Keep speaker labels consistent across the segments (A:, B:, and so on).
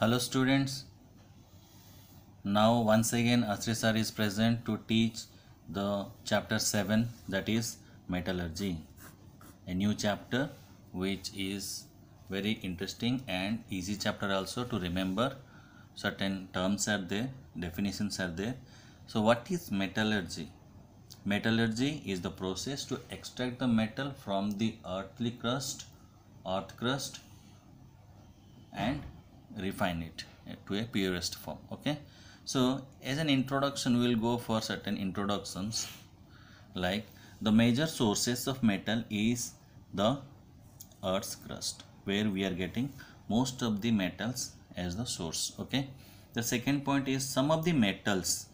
A: Hello students. Now once again Asri sir is present to teach the chapter 7 that is metallurgy. A new chapter which is very interesting and easy chapter also to remember. Certain terms are there, definitions are there. So what is metallurgy? Metallurgy is the process to extract the metal from the earthly crust, earth crust and refine it to a purest form okay so as an introduction we'll go for certain introductions like the major sources of metal is the earth's crust where we are getting most of the metals as the source okay the second point is some of the metals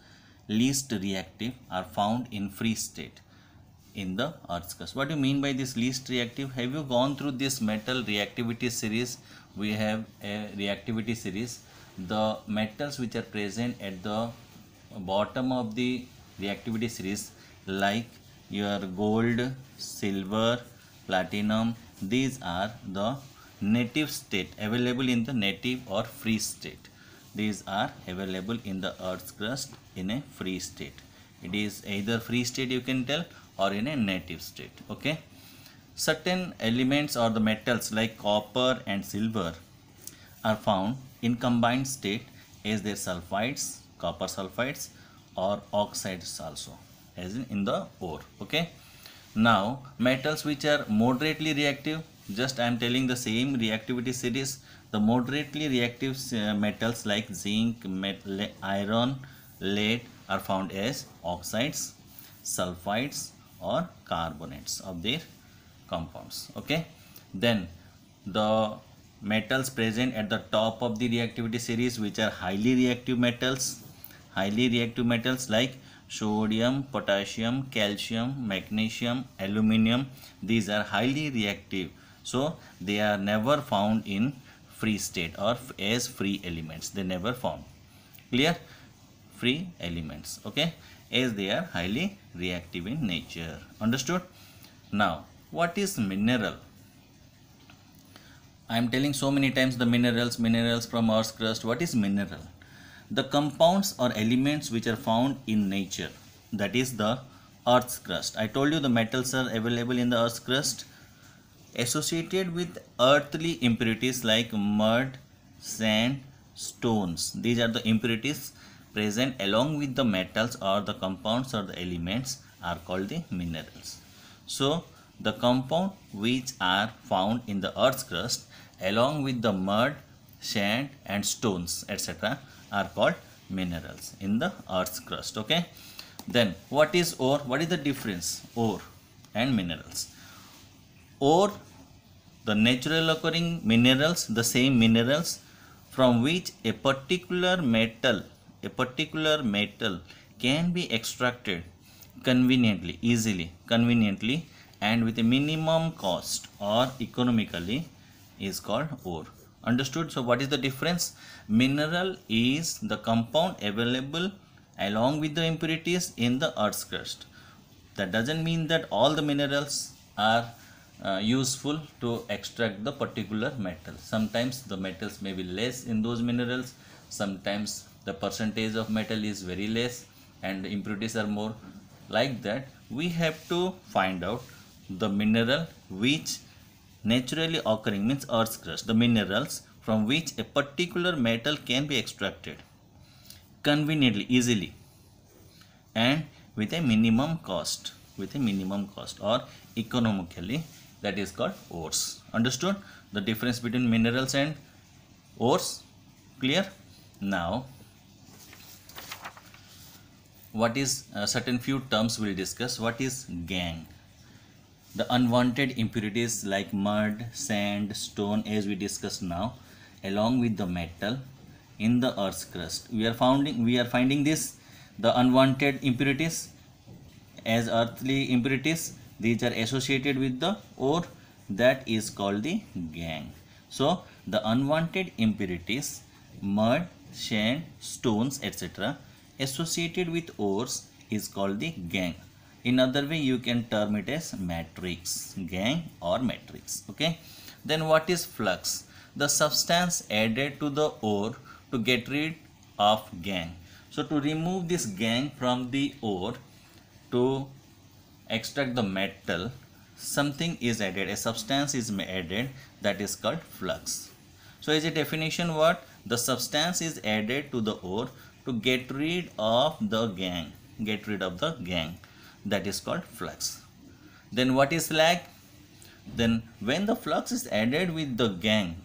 A: least reactive are found in free state in the earth's crust what do you mean by this least reactive have you gone through this metal reactivity series we have a reactivity series the metals which are present at the bottom of the reactivity series like your gold silver platinum these are the native state available in the native or free state these are available in the earth's crust in a free state it is either free state you can tell or in a native state okay certain elements or the metals like copper and silver are found in combined state as their sulfides copper sulfides or oxides also as in, in the ore okay now metals which are moderately reactive just i am telling the same reactivity series the moderately reactive uh, metals like zinc metal, iron lead are found as oxides sulfides or carbonates of their compounds okay then the metals present at the top of the reactivity series which are highly reactive metals highly reactive metals like sodium potassium calcium magnesium aluminum these are highly reactive so they are never found in free state or as free elements they never form. clear free elements okay as they are highly reactive in nature understood now what is mineral i am telling so many times the minerals minerals from earth's crust what is mineral the compounds or elements which are found in nature that is the earth's crust i told you the metals are available in the earth's crust associated with earthly impurities like mud sand stones these are the impurities present along with the metals or the compounds or the elements are called the minerals so the compound which are found in the earth's crust along with the mud, sand and stones etc. are called minerals in the earth's crust. Okay. Then what is ore? What is the difference? Ore and minerals. Ore, the natural occurring minerals, the same minerals from which a particular metal, a particular metal can be extracted conveniently, easily, conveniently and with a minimum cost or economically is called ore. Understood? So what is the difference? Mineral is the compound available along with the impurities in the earth's crust. That doesn't mean that all the minerals are uh, useful to extract the particular metal. Sometimes the metals may be less in those minerals. Sometimes the percentage of metal is very less and impurities are more. Like that, we have to find out the mineral which naturally occurring means earth's crust the minerals from which a particular metal can be extracted conveniently easily and with a minimum cost with a minimum cost or economically that is called ores understood the difference between minerals and ores clear now what is uh, certain few terms we'll discuss what is gang the unwanted impurities like mud sand stone as we discussed now along with the metal in the earth's crust we are finding we are finding this the unwanted impurities as earthly impurities these are associated with the ore that is called the gang so the unwanted impurities mud sand stones etc associated with ores is called the gang in other way you can term it as matrix gang or matrix okay then what is flux the substance added to the ore to get rid of gang so to remove this gang from the ore to extract the metal something is added a substance is added that is called flux so as a definition what the substance is added to the ore to get rid of the gang get rid of the gang that is called flux. Then what is lag? Then when the flux is added with the gang,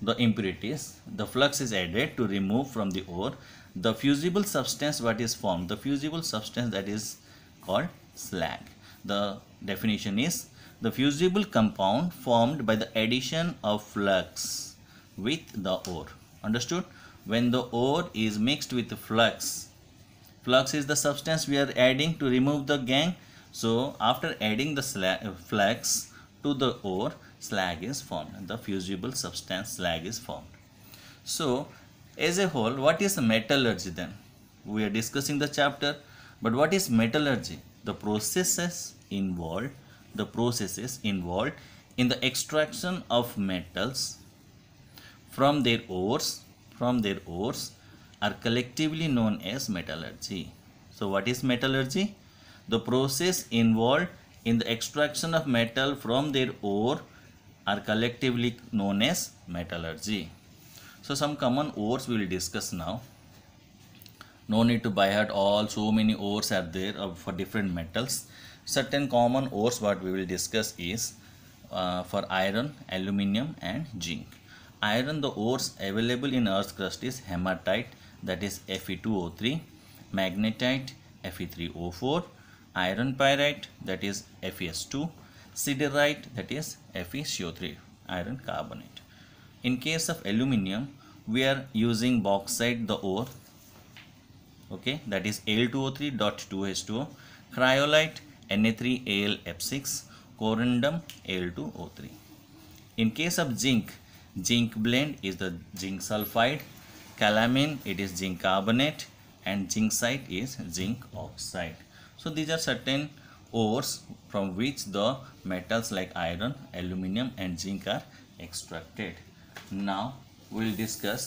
A: the impurities, the flux is added to remove from the ore the fusible substance what is formed, the fusible substance that is called slag. The definition is the fusible compound formed by the addition of flux with the ore. Understood? When the ore is mixed with flux, flux is the substance we are adding to remove the gang. so after adding the uh, flux to the ore slag is formed the fusible substance slag is formed so as a whole what is metallurgy then we are discussing the chapter but what is metallurgy the processes involved the processes involved in the extraction of metals from their ores from their ores are collectively known as metallurgy. So what is metallurgy? The process involved in the extraction of metal from their ore are collectively known as metallurgy. So some common ores we will discuss now. No need to buy out all so many ores are there uh, for different metals. Certain common ores what we will discuss is uh, for iron, aluminium and zinc. Iron the ores available in earth's crust is hematite that is Fe2O3, magnetite Fe3O4, iron pyrite that is FeS2, siderite that is FeCO3, iron carbonate. In case of aluminium, we are using bauxite the ore, okay, that is Al2O3.2H2O, cryolite Na3AlF6, corundum Al2O3. In case of zinc, zinc blend is the zinc sulfide calamine it is zinc carbonate and zincite is zinc oxide so these are certain ores from which the metals like iron aluminum and zinc are extracted now we'll discuss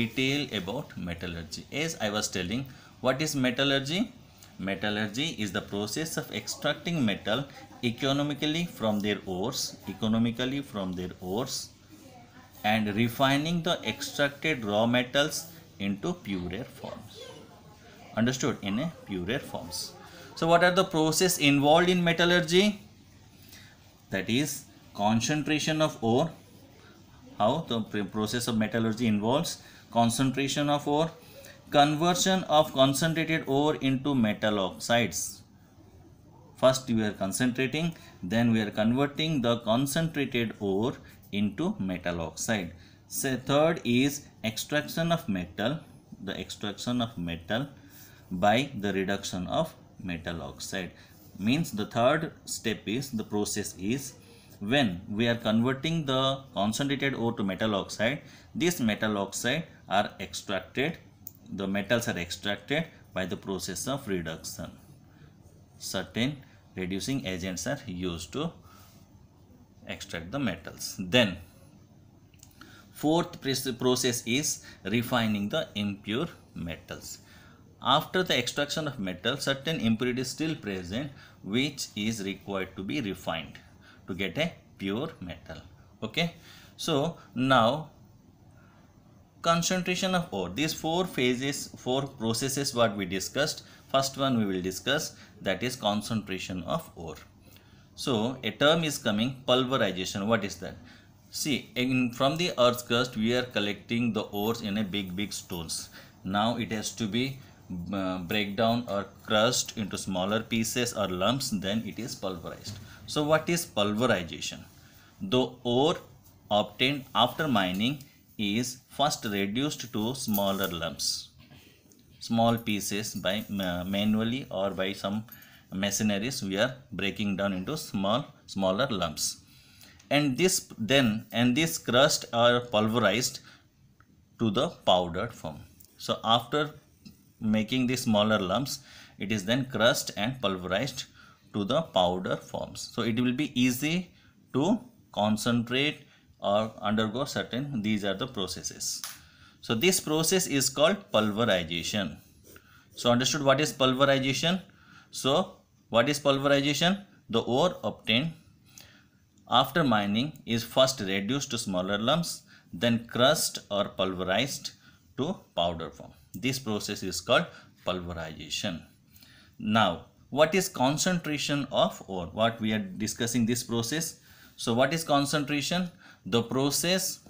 A: detail about metallurgy as i was telling what is metallurgy metallurgy is the process of extracting metal economically from their ores economically from their ores and refining the extracted raw metals into purer forms. Understood? In a purer forms. So what are the process involved in metallurgy? That is concentration of ore. How the process of metallurgy involves concentration of ore, conversion of concentrated ore into metal oxides. First we are concentrating, then we are converting the concentrated ore into metal oxide. So third is extraction of metal, the extraction of metal by the reduction of metal oxide. Means the third step is the process is when we are converting the concentrated ore to metal oxide, this metal oxide are extracted, the metals are extracted by the process of reduction. Certain reducing agents are used to extract the metals. Then fourth process is refining the impure metals. After the extraction of metal, certain impurity is still present which is required to be refined to get a pure metal. Okay. So now concentration of ore. These four phases, four processes what we discussed. First one we will discuss that is concentration of ore. So a term is coming pulverization. What is that? See, in, from the earth's crust, we are collecting the ores in a big, big stones. Now it has to be uh, break down or crushed into smaller pieces or lumps. Then it is pulverized. So what is pulverization? The ore obtained after mining is first reduced to smaller lumps, small pieces by uh, manually or by some machineries we are breaking down into small smaller lumps and this then and this crust are pulverized to the powdered form so after making the smaller lumps it is then crushed and pulverized to the powder forms so it will be easy to concentrate or undergo certain these are the processes so this process is called pulverization so understood what is pulverization so what is pulverization? The ore obtained after mining is first reduced to smaller lumps, then crushed or pulverized to powder form. This process is called pulverization. Now, what is concentration of ore? What we are discussing this process. So, what is concentration? The process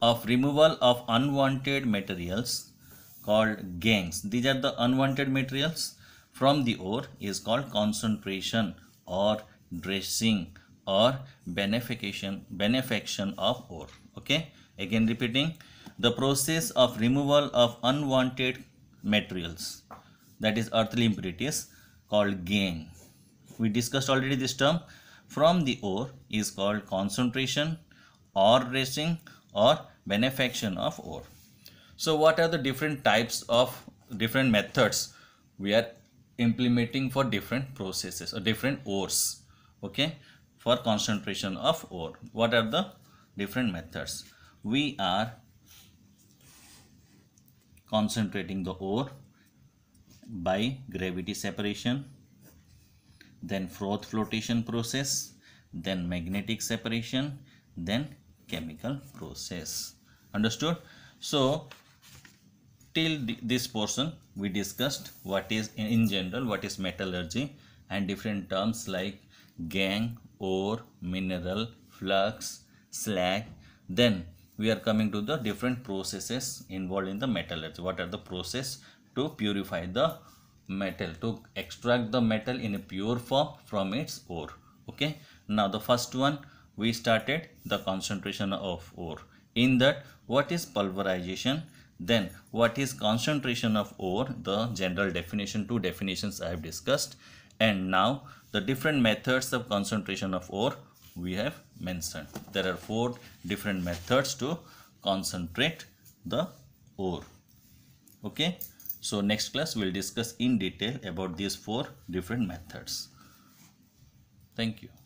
A: of removal of unwanted materials called gangs. These are the unwanted materials from the ore is called concentration or dressing or benefication, benefaction of ore. Okay. Again repeating the process of removal of unwanted materials that is earthly impurities called gain. We discussed already this term from the ore is called concentration or dressing or benefaction of ore. So what are the different types of different methods we are implementing for different processes or different ores, okay, for concentration of ore. What are the different methods? We are concentrating the ore by gravity separation, then froth flotation process, then magnetic separation, then chemical process. Understood? So, till this portion we discussed what is in general what is metallurgy and different terms like gang ore mineral flux slag then we are coming to the different processes involved in the metallurgy what are the process to purify the metal to extract the metal in a pure form from its ore okay now the first one we started the concentration of ore in that what is pulverization then what is concentration of ore? The general definition, two definitions I have discussed. And now the different methods of concentration of ore we have mentioned. There are four different methods to concentrate the ore. Okay. So next class we will discuss in detail about these four different methods. Thank you.